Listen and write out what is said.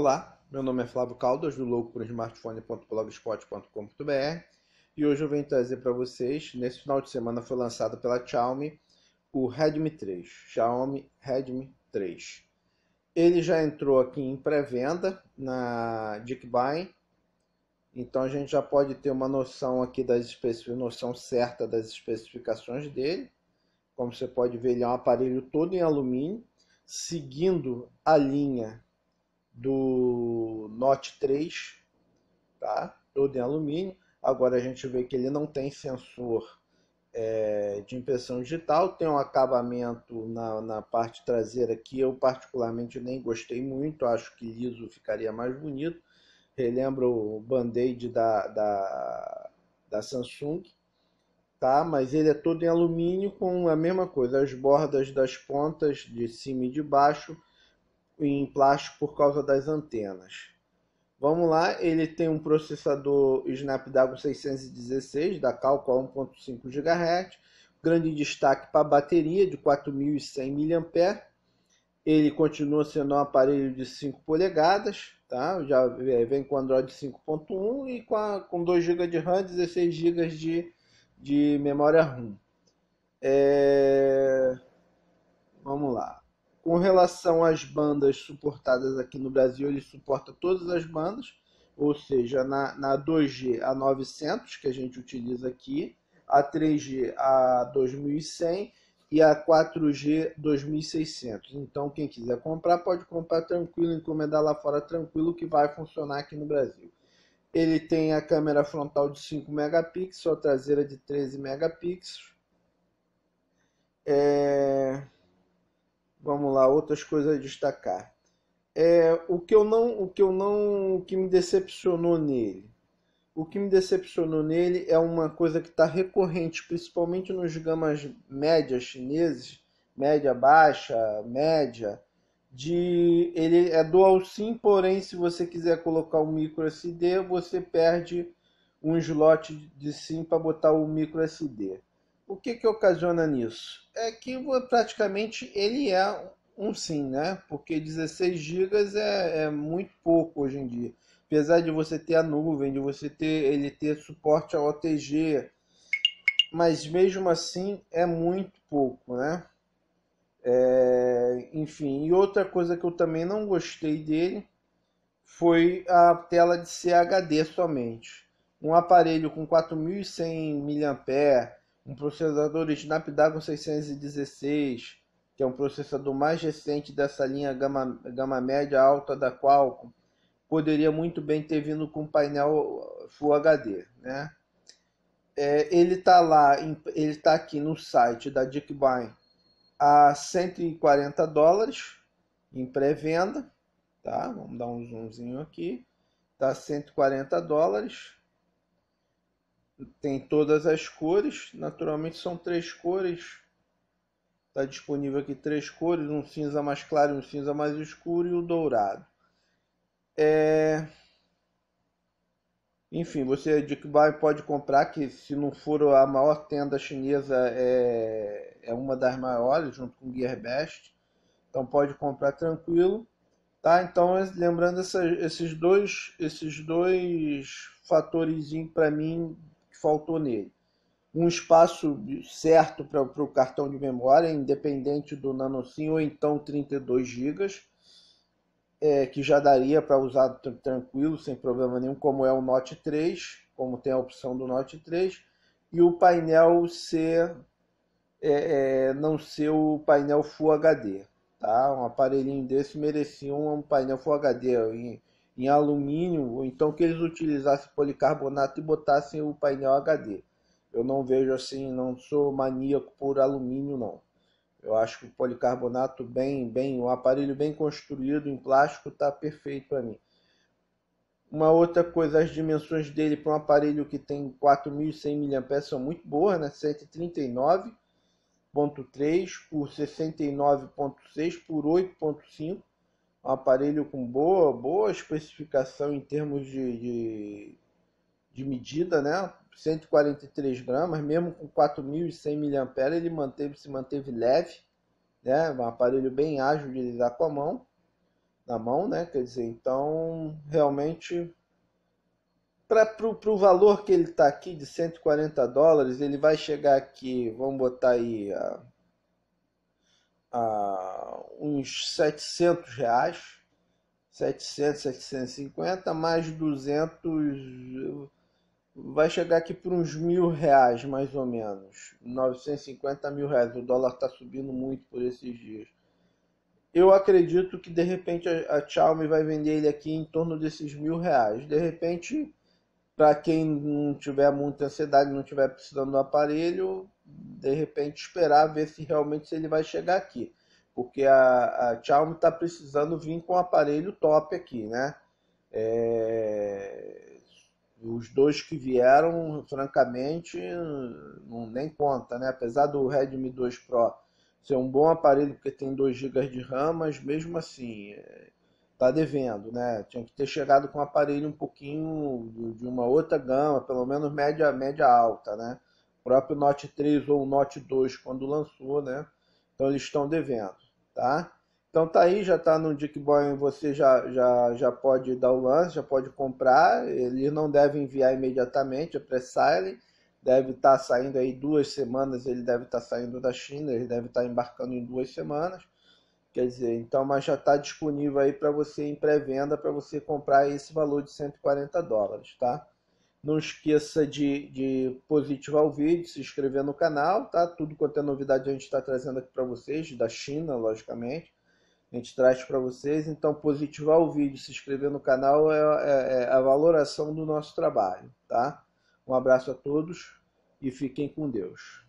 Olá, meu nome é Flávio Caldas, do Louco por Smartphone.blogspot.com.br e hoje eu venho trazer para vocês, nesse final de semana foi lançado pela Xiaomi o Redmi 3, Xiaomi Redmi 3. Ele já entrou aqui em pré-venda na Dickbuy, então a gente já pode ter uma noção aqui das especificações, noção certa das especificações dele. Como você pode ver, ele é um aparelho todo em alumínio, seguindo a linha do Note 3, tá? todo em alumínio. Agora a gente vê que ele não tem sensor é, de impressão digital, tem um acabamento na, na parte traseira que eu particularmente nem gostei muito, acho que liso ficaria mais bonito. Relembra o band-aid da, da, da Samsung, tá? mas ele é todo em alumínio com a mesma coisa, as bordas das pontas de cima e de baixo em plástico por causa das antenas. Vamos lá, ele tem um processador Snapdragon 616 da Qualcomm 1.5 GHz, grande destaque para a bateria de 4.100 mAh. Ele continua sendo um aparelho de 5 polegadas, tá? já vem com Android 5.1 e com, a, com 2 GB de RAM, 16 GB de, de memória RAM. É... Vamos lá. Com relação às bandas suportadas aqui no Brasil, ele suporta todas as bandas, ou seja, na, na 2G a 900, que a gente utiliza aqui, a 3G a 2100 e a 4G 2600. Então, quem quiser comprar, pode comprar tranquilo, encomendar lá fora tranquilo, que vai funcionar aqui no Brasil. Ele tem a câmera frontal de 5 megapixels, a traseira de 13 megapixels. É... Vamos lá, outras coisas a destacar. É, o que eu não, o que eu não, o que me decepcionou nele. O que me decepcionou nele é uma coisa que está recorrente, principalmente nos gamas médias chineses, média baixa, média, de ele é dual sim, porém se você quiser colocar o micro SD, você perde um slot de sim para botar o micro SD o que, que ocasiona nisso? É que praticamente ele é um sim, né? Porque 16 GB é, é, muito pouco hoje em dia. Apesar de você ter a nuvem, de você ter ele ter suporte ao OTG, mas mesmo assim é muito pouco, né? É, enfim, e outra coisa que eu também não gostei dele foi a tela de CHD somente. Um aparelho com 4.100 mAh um processador Snapdragon 616, que é um processador mais recente dessa linha gama, gama média alta da Qualcomm, poderia muito bem ter vindo com painel Full HD, né? É, ele está lá, ele está aqui no site da Dickbine a 140 dólares em pré-venda, tá? Vamos dar um zoomzinho aqui, tá 140 dólares tem todas as cores, naturalmente são três cores. Está disponível aqui três cores, um cinza mais claro, um cinza mais escuro e o dourado. É... Enfim, você de que vai pode comprar, que se não for a maior tenda chinesa, é, é uma das maiores, junto com o Gearbest. Então pode comprar tranquilo. Tá? Então, lembrando essa, esses dois, esses dois fatores para mim que faltou nele. Um espaço certo para o cartão de memória, independente do SIM, ou então 32 GB, é, que já daria para usar tranquilo, sem problema nenhum, como é o Note 3, como tem a opção do Note 3, e o painel ser, é, é, não ser o painel Full HD. Tá? Um aparelhinho desse merecia um painel Full HD. Em, em alumínio, ou então que eles utilizassem policarbonato e botassem o painel HD. Eu não vejo assim, não sou maníaco por alumínio não. Eu acho que o policarbonato bem, bem, um aparelho bem construído em plástico está perfeito para mim. Uma outra coisa, as dimensões dele para um aparelho que tem 4.100 mAh são muito boas, né? 139.3 por 69.6 por 8.5 um aparelho com boa, boa especificação em termos de, de, de medida, né? 143 gramas, mesmo com 4.100 mAh, ele manteve, se manteve leve, né? Um aparelho bem ágil de lidar com a mão, na mão, né? Quer dizer, então realmente para o valor que ele está aqui de 140 dólares, ele vai chegar aqui, vamos botar aí a ah, uns 700 reais, 700, 750, mais 200, vai chegar aqui por uns mil reais mais ou menos, 950 mil reais. O dólar está subindo muito por esses dias. Eu acredito que de repente a Xiaomi vai vender ele aqui em torno desses mil reais. De repente, para quem não tiver muita ansiedade, não tiver precisando do aparelho, de repente esperar ver se realmente se ele vai chegar aqui. Porque a, a Xiaomi está precisando vir com um aparelho top aqui, né? É... Os dois que vieram, francamente, não nem conta, né? Apesar do Redmi 2 Pro ser um bom aparelho porque tem 2 GB de RAM, mas mesmo assim é, tá devendo, né? Tinha que ter chegado com um aparelho um pouquinho de uma outra gama, pelo menos média média alta, né? próprio Note 3 ou o Note 2 quando lançou, né? Então eles estão devendo, tá? Então tá aí, já tá no Dickboy, você já, já, já pode dar o lance, já pode comprar. Ele não deve enviar imediatamente, é pré-sale. Deve estar tá saindo aí duas semanas, ele deve estar tá saindo da China, ele deve estar tá embarcando em duas semanas. Quer dizer, então, mas já está disponível aí para você em pré-venda, para você comprar esse valor de 140 dólares, tá? Não esqueça de, de positivar o vídeo, se inscrever no canal, tá? Tudo quanto é novidade a gente está trazendo aqui para vocês, da China, logicamente. A gente traz para vocês. Então, positivar o vídeo, se inscrever no canal é, é, é a valoração do nosso trabalho, tá? Um abraço a todos e fiquem com Deus.